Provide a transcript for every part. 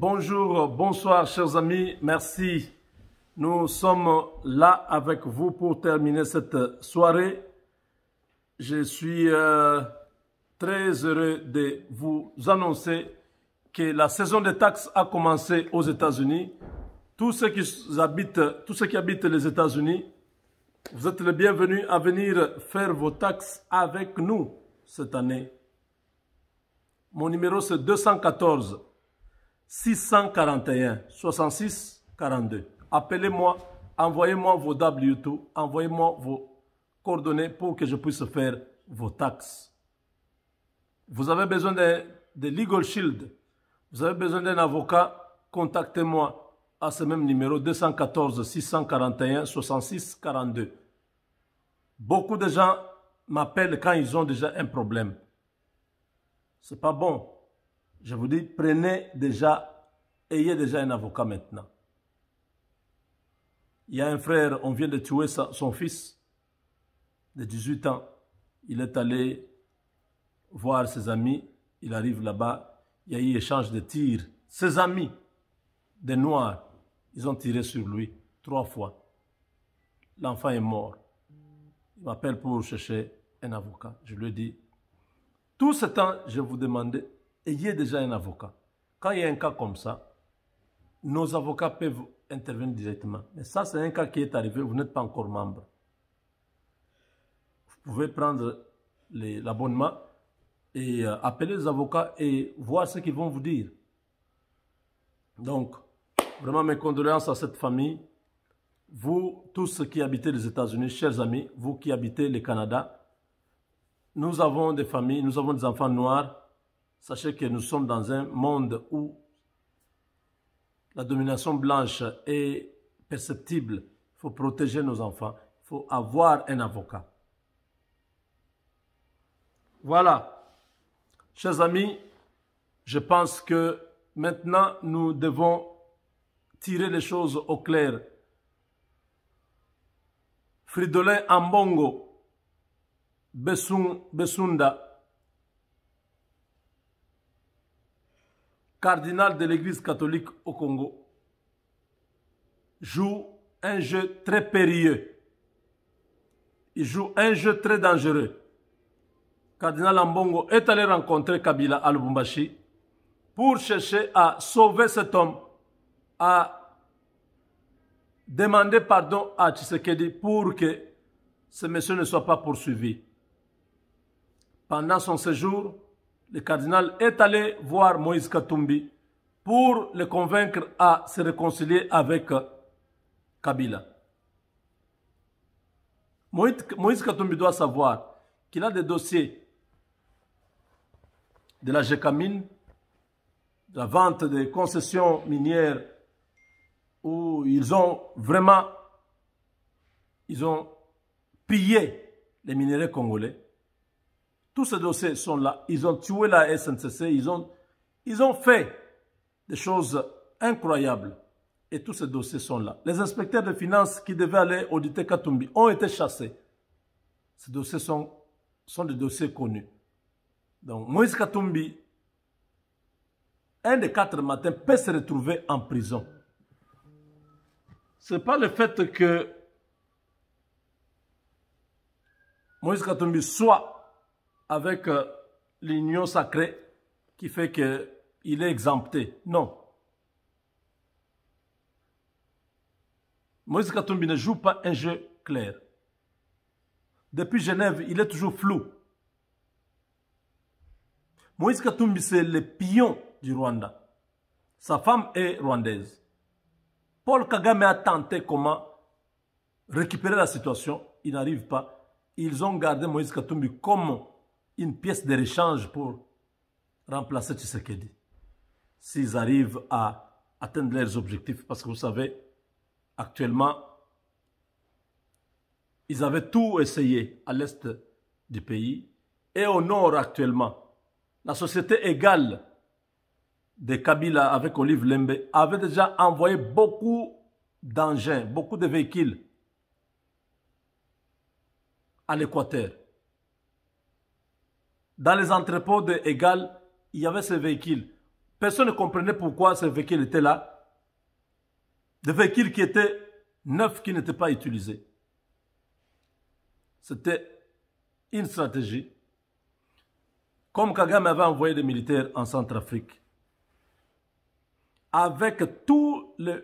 Bonjour, bonsoir chers amis, merci. Nous sommes là avec vous pour terminer cette soirée. Je suis euh, très heureux de vous annoncer que la saison des taxes a commencé aux États-Unis. Tous ceux qui habitent, tous ceux qui habitent les États-Unis, vous êtes les bienvenus à venir faire vos taxes avec nous cette année. Mon numéro c'est 214 641 66 42. Appelez-moi, envoyez-moi vos W2, envoyez-moi vos coordonnées pour que je puisse faire vos taxes. Vous avez besoin de, Legal Shield, vous avez besoin d'un avocat, contactez-moi à ce même numéro 214 641 66 42. Beaucoup de gens m'appellent quand ils ont déjà un problème. C'est pas bon. Je vous dis, prenez déjà, ayez déjà un avocat maintenant. Il y a un frère, on vient de tuer son fils de 18 ans. Il est allé voir ses amis. Il arrive là-bas. Il y a eu échange de tirs. Ses amis, des Noirs, ils ont tiré sur lui trois fois. L'enfant est mort. Il m'appelle pour chercher un avocat. Je lui dis, tout ce temps, je vous demandais ayez déjà un avocat. Quand il y a un cas comme ça, nos avocats peuvent intervenir directement. Mais ça, c'est un cas qui est arrivé, vous n'êtes pas encore membre. Vous pouvez prendre l'abonnement et euh, appeler les avocats et voir ce qu'ils vont vous dire. Donc, vraiment mes condoléances à cette famille. Vous, tous ceux qui habitez les États-Unis, chers amis, vous qui habitez le Canada, nous avons des familles, nous avons des enfants noirs Sachez que nous sommes dans un monde où la domination blanche est perceptible. Il faut protéger nos enfants. Il faut avoir un avocat. Voilà. Chers amis, je pense que maintenant nous devons tirer les choses au clair. Fridolin Ambongo, Besunda, cardinal de l'Église catholique au Congo joue un jeu très périlleux. Il joue un jeu très dangereux. Cardinal Ambongo est allé rencontrer Kabila à Lubumbashi pour chercher à sauver cet homme, à demander pardon à Tshisekedi pour que ce monsieur ne soit pas poursuivi. Pendant son séjour, le cardinal est allé voir Moïse Katumbi pour le convaincre à se réconcilier avec euh, Kabila. Moïse Katumbi doit savoir qu'il a des dossiers de la Mine, de la vente des concessions minières où ils ont vraiment ils ont pillé les minéraux congolais. Tous ces dossiers sont là. Ils ont tué la SNCC. Ils ont, ils ont fait des choses incroyables. Et tous ces dossiers sont là. Les inspecteurs de finances qui devaient aller auditer Katumbi ont été chassés. Ces dossiers sont, sont des dossiers connus. Donc, Moïse Katumbi, un des quatre matins, peut se retrouver en prison. Ce n'est pas le fait que Moïse Katumbi soit avec euh, l'union sacrée qui fait qu'il est exempté. Non. Moïse Katumbi ne joue pas un jeu clair. Depuis Genève, il est toujours flou. Moïse Katumbi, c'est le pion du Rwanda. Sa femme est rwandaise. Paul Kagame a tenté comment récupérer la situation. Il n'arrive pas. Ils ont gardé Moïse Katumbi comme une pièce de rechange pour remplacer Tshisekedi. S'ils arrivent à atteindre leurs objectifs, parce que vous savez, actuellement, ils avaient tout essayé à l'est du pays et au nord actuellement. La société égale de Kabila avec Olive Lembe avait déjà envoyé beaucoup d'engins, beaucoup de véhicules à l'Équateur dans les entrepôts de Egal, il y avait ces véhicules. Personne ne comprenait pourquoi ces véhicules étaient là. Des véhicules qui étaient neufs, qui n'étaient pas utilisés. C'était une stratégie. Comme Kagame avait envoyé des militaires en Centrafrique, avec tous les,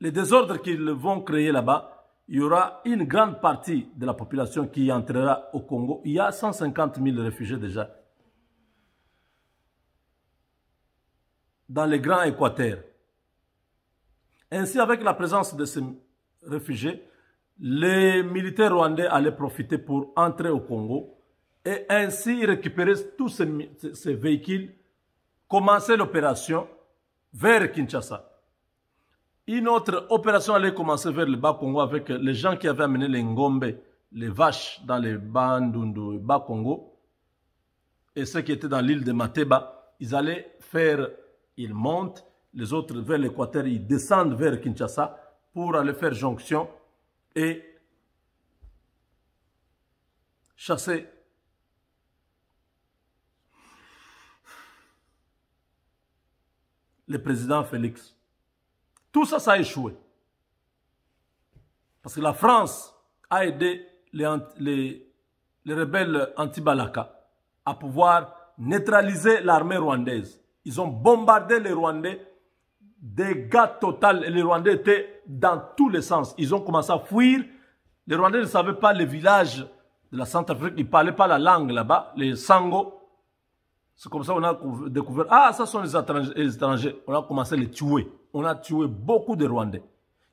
les désordres qu'ils vont créer là-bas, il y aura une grande partie de la population qui entrera au Congo. Il y a 150 000 réfugiés déjà. Dans les grands Équateur. Ainsi, avec la présence de ces réfugiés, les militaires rwandais allaient profiter pour entrer au Congo et ainsi récupérer tous ces, ces véhicules, commencer l'opération vers Kinshasa. Une autre opération allait commencer vers le Bas-Congo avec les gens qui avaient amené les ngombe, les vaches dans les Bandundu, Bas-Congo. Et ceux qui étaient dans l'île de Mateba, ils allaient faire, ils montent, les autres vers l'équateur, ils descendent vers Kinshasa pour aller faire jonction et chasser le président Félix. Tout ça, ça a échoué. Parce que la France a aidé les, rebelles anti-Balaka à pouvoir neutraliser l'armée rwandaise. Ils ont bombardé les Rwandais. Dégâts total. Les Rwandais étaient dans tous les sens. Ils ont commencé à fuir. Les Rwandais ne savaient pas les villages de la Centrafrique. Ils ne parlaient pas la langue là-bas, les Sango. C'est comme ça qu'on a découvert. Ah, ça sont les étrangers. On a commencé à les tuer on a tué beaucoup de Rwandais.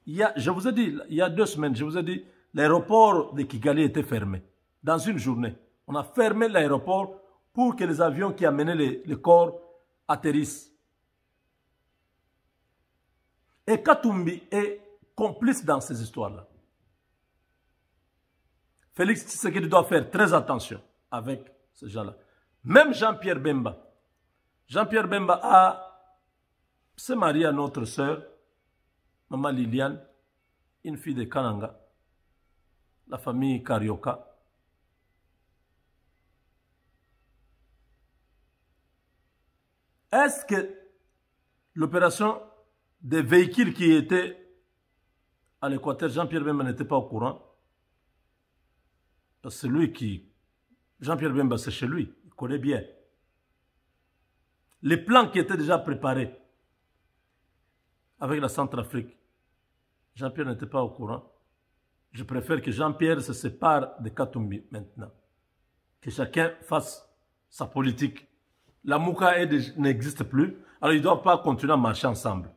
Il y a, je vous ai dit, il y a deux semaines, je vous ai dit, l'aéroport de Kigali était fermé. Dans une journée, on a fermé l'aéroport pour que les avions qui amenaient les, corps atterrissent. Et Katumbi est complice dans ces histoires-là. Félix Tshisekedi doit faire très attention avec ces gens-là. Même Jean-Pierre Bemba. Jean-Pierre Bemba a c'est marié à notre sœur, maman Liliane, une fille de Kananga, la famille Carioca. Est-ce que l'opération des véhicules qui étaient à l'Équateur, Jean-Pierre Bemba n'était pas au courant Parce que c'est lui qui... Jean-Pierre Bemba, c'est chez lui, il connaît bien. Les plans qui étaient déjà préparés avec la Centrafrique. Jean-Pierre n'était pas au courant. Je préfère que Jean-Pierre se sépare de Katumbi maintenant. Que chacun fasse sa politique. La Mouka n'existe plus, alors ils ne doivent pas continuer à marcher ensemble.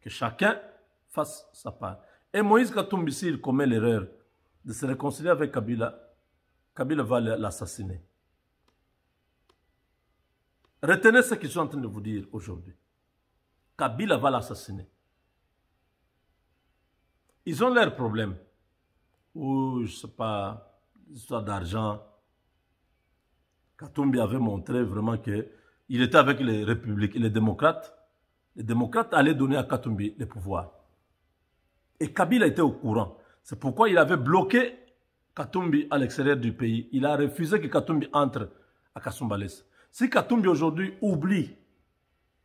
Que chacun fasse sa part. Et Moïse Katumbi, s'il commet l'erreur de se réconcilier avec Kabila, Kabila va l'assassiner. Retenez ce que je suis en train de vous dire aujourd'hui. Kabila va l'assassiner. Ils ont leurs problèmes. Ou, je ne sais pas, histoire d'argent. Katumbi avait montré vraiment que il était avec les républiques et les démocrates. Les démocrates allaient donner à Katumbi le pouvoir. Et Kabila était au courant. C'est pourquoi il avait bloqué Katumbi à l'extérieur du pays. Il a refusé que Katumbi entre à Kassoumbalès. Si Katumbi aujourd'hui oublie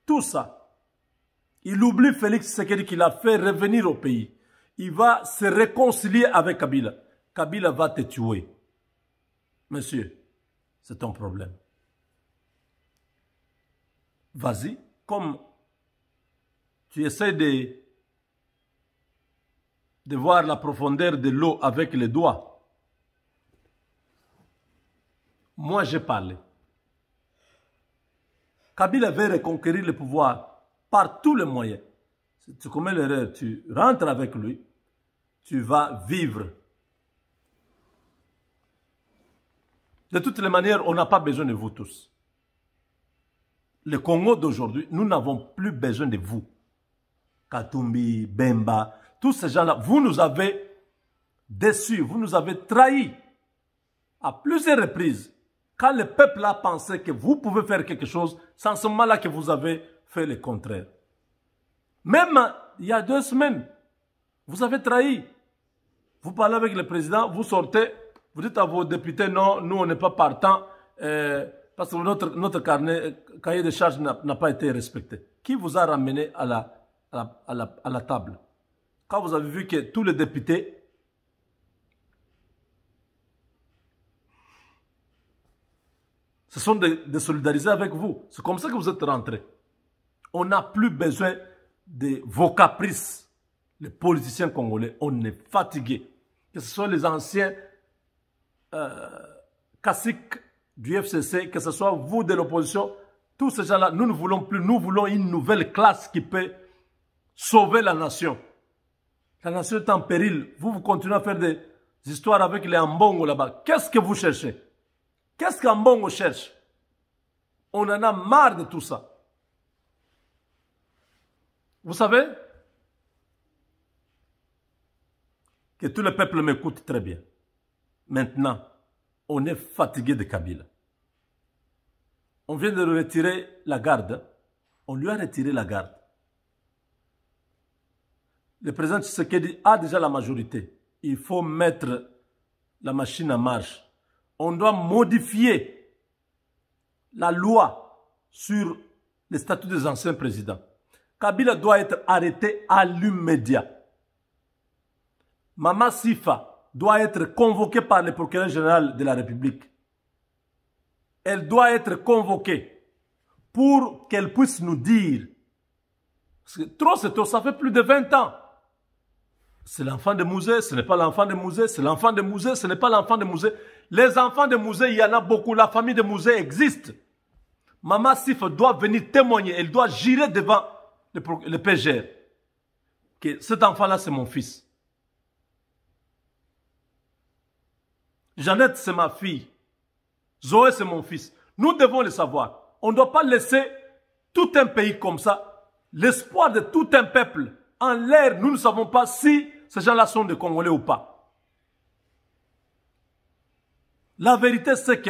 tout ça, il oublie Félix Tshisekedi qu'il a fait revenir au pays. Il va se réconcilier avec Kabila. Kabila va te tuer. Monsieur, c'est ton problème. Vas-y, comme tu essaies de, de voir la profondeur de l'eau avec les doigts. Moi, j'ai parlé. Kabila veut reconquérir le pouvoir par tous les moyens. Si tu commets l'erreur, tu rentres avec lui, tu vas vivre. De toutes les manières, on n'a pas besoin de vous tous. Le Congo d'aujourd'hui, nous n'avons plus besoin de vous. Katumbi, Bemba, tous ces gens-là, vous nous avez déçus, vous nous avez trahis à plusieurs reprises. Quand le peuple a pensé que vous pouvez faire quelque chose, c'est en ce moment-là que vous avez fait le contraire. Même il y a deux semaines, vous avez trahi. Vous parlez avec le président, vous sortez, vous dites à vos députés, non, nous on n'est pas partant euh, parce que notre, notre carnet, cahier de charges n'a pas été respecté. Qui vous a ramené à la, table Quand vous avez vu que tous les députés se sont désolidarisés avec vous, c'est comme ça que vous êtes rentrés. On n'a plus besoin de vos caprices. Les politiciens congolais, on est fatigués. Que ce soit les anciens euh, caciques du FCC, que ce soit vous de l'opposition, tous ces gens-là, nous ne voulons plus. Nous voulons une nouvelle classe qui peut sauver la nation. La nation est en péril. Vous, vous continuez à faire des histoires avec les Ambongo là-bas. Qu'est-ce que vous cherchez Qu'est-ce qu'Ambongo cherche On en a marre de tout ça. Vous savez que tout le peuple m'écoute très bien. Maintenant, on est fatigué de Kabila. On vient de lui retirer la garde. On lui a retiré la garde. Le président Tshisekedi a déjà la majorité. Il faut mettre la machine en marche. On doit modifier la loi sur le statut des anciens présidents. Kabila doit être arrêté à l'immédiat. Mama Sifa doit être convoquée par le procureur général de la République. Elle doit être convoquée pour qu'elle puisse nous dire. Parce trop c'est trop, ça fait plus de 20 ans. C'est l'enfant de Mouzé, ce n'est pas l'enfant de Mouzé, c'est l'enfant de Mouzé, ce n'est pas l'enfant de Mouzé. Les enfants de Mouzé, il y en a beaucoup, la famille de Mouzé existe. Mama Sifa doit venir témoigner, elle doit gérer devant le, PGR. Que cet enfant-là, c'est mon fils. Jeannette, c'est ma fille. Zoé, c'est mon fils. Nous devons le savoir. On ne doit pas laisser tout un pays comme ça, l'espoir de tout un peuple en l'air. Nous ne savons pas si ces gens-là sont des Congolais ou pas. La vérité, c'est que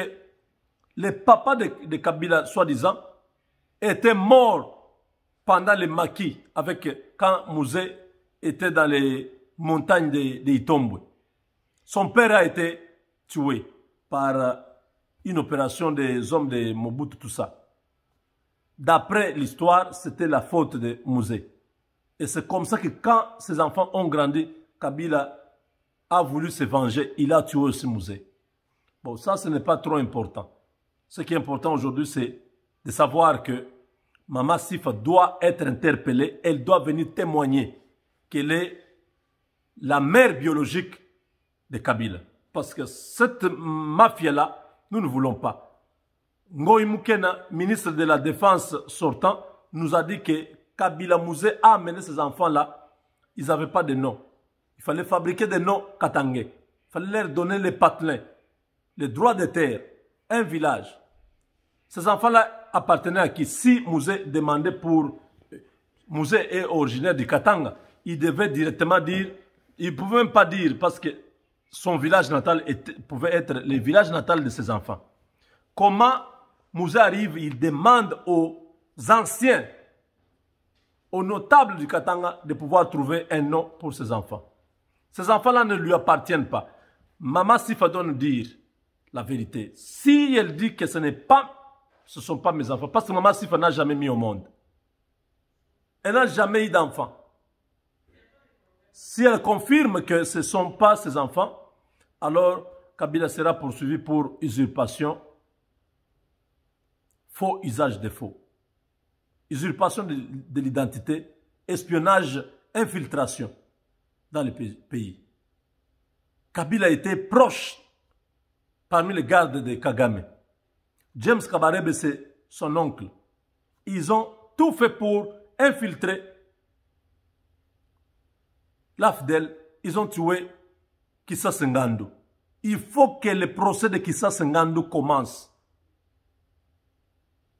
les papa de, de Kabila, soi-disant, était morts pendant les maquis, avec, quand Mouzé était dans les montagnes des Itombe. Son père a été tué par euh, une opération des hommes de Mobutu, tout ça. D'après l'histoire, c'était la faute de Mouzé. Et c'est comme ça que quand ses enfants ont grandi, Kabila a voulu se venger. Il a tué aussi Mouzé. Bon, ça, ce n'est pas trop important. Ce qui est important aujourd'hui, c'est de savoir que Maman Sifa doit être interpellée, elle doit venir témoigner qu'elle est la mère biologique de Kabila. Parce que cette mafia-là, nous ne voulons pas. Ngoï Moukena, ministre de la Défense sortant, nous a dit que Kabila Mouze a amené ses enfants-là. Ils n'avaient pas de nom. Il fallait fabriquer des noms katangais. Il fallait leur donner les patelins, les droits de terre, un village. Ces enfants-là appartenaient à qui Si Mouzé demandait pour... Euh, Mouzé est originaire du Katanga. Il devait directement dire... Il ne pouvait même pas dire parce que son village natal pouvait être le village natal de ses enfants. Comment Mouzé arrive Il demande aux anciens, aux notables du Katanga de pouvoir trouver un nom pour ses enfants. Ces enfants-là ne lui appartiennent pas. Maman Sifadon dit nous dire la vérité. Si elle dit que ce n'est pas ce ne sont pas mes enfants. Parce que maman Sifa n'a jamais mis au monde. Elle n'a jamais eu d'enfant. Si elle confirme que ce ne sont pas ses enfants, alors Kabila sera poursuivi pour usurpation, faux usage des faux, usurpation de, de l'identité, espionnage, infiltration dans le pays. Kabila était proche parmi les gardes de Kagame. James Kabarebe, c'est son oncle, ils ont tout fait pour infiltrer l'AFDEL. Ils ont tué Kissa Sengando. Il faut que le procès de Kissa Sengandu commence.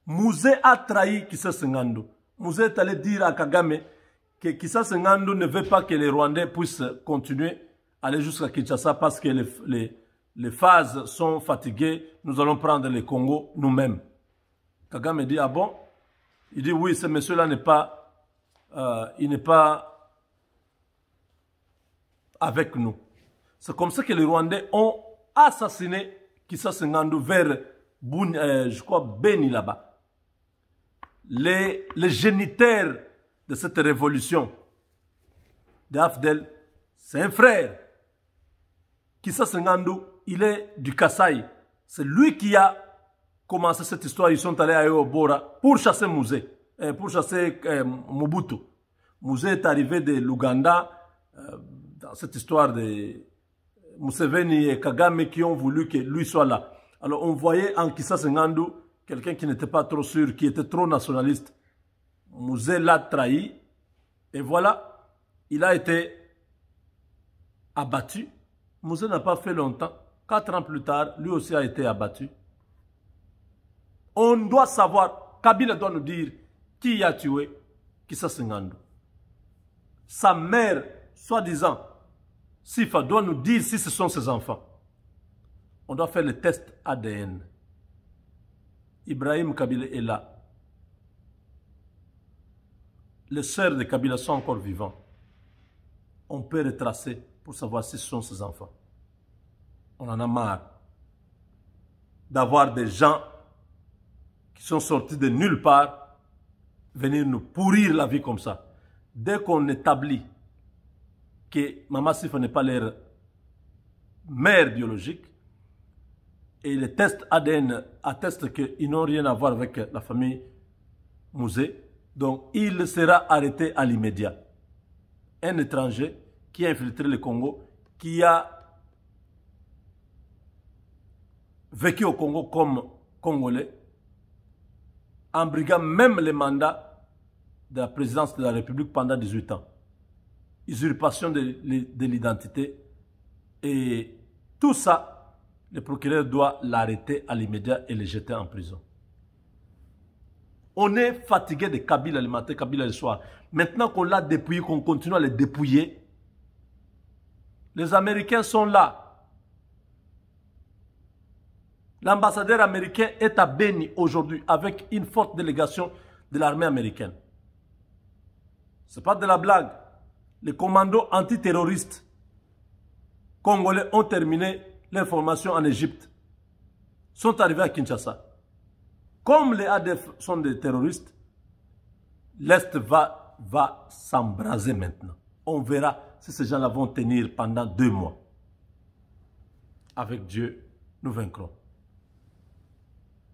Mouzé a trahi Kissa Sengandu. Mouzé est allé dire à Kagame que Kissa Sengandu ne veut pas que les Rwandais puissent continuer à aller jusqu'à Kinshasa parce que les les phases sont fatiguées, nous allons prendre le Congo nous-mêmes. Kagame dit, ah bon Il dit, oui, ce monsieur-là n'est pas, euh, il n'est pas avec nous. C'est comme ça que les Rwandais ont assassiné Kissa Sengandu vers euh, je crois, Beni là-bas. Les, les génitaires de cette révolution d'Afdel, c'est un frère. Kissa Sengandu il est du Kassai. C'est lui qui a commencé cette histoire. Ils sont allés à Eobora pour chasser Mouzé, euh, pour chasser euh, Mobutu. Mouzé est arrivé de l'Ouganda euh, dans cette histoire de Museveni et Kagame qui ont voulu que lui soit là. Alors on voyait en Kissa quelqu'un qui n'était pas trop sûr, qui était trop nationaliste. Mouzé l'a trahi et voilà, il a été abattu. Mouzé n'a pas fait longtemps. Quatre ans plus tard, lui aussi a été abattu. On doit savoir, Kabila doit nous dire qui a tué Kissa Singando. Sa mère, soi-disant, Sifa, doit nous dire si ce sont ses enfants. On doit faire le test ADN. Ibrahim Kabila est là. Les sœurs de Kabila sont encore vivantes. On peut retracer pour savoir si ce sont ses enfants on en a marre d'avoir des gens qui sont sortis de nulle part venir nous pourrir la vie comme ça. Dès qu'on établit que Maman n'est pas leur mère biologique et les tests ADN attestent qu'ils n'ont rien à voir avec la famille Mouzé, donc il sera arrêté à l'immédiat. Un étranger qui a infiltré le Congo, qui a vécu au Congo comme Congolais, en briguant même les mandats de la présidence de la République pendant 18 ans. Usurpation de, de l'identité. Et tout ça, le procureur doit l'arrêter à l'immédiat et le jeter en prison. On est fatigué de Kabila le matin, Kabila le soir. Maintenant qu'on l'a dépouillé, qu'on continue à le dépouiller, les Américains sont là. L'ambassadeur américain est à Béni aujourd'hui avec une forte délégation de l'armée américaine. Ce n'est pas de la blague. Les commandos antiterroristes congolais ont terminé leur formation en Égypte. sont arrivés à Kinshasa. Comme les ADF sont des terroristes, l'Est va, va s'embraser maintenant. On verra si ces gens-là vont tenir pendant deux mois. Avec Dieu, nous vaincrons.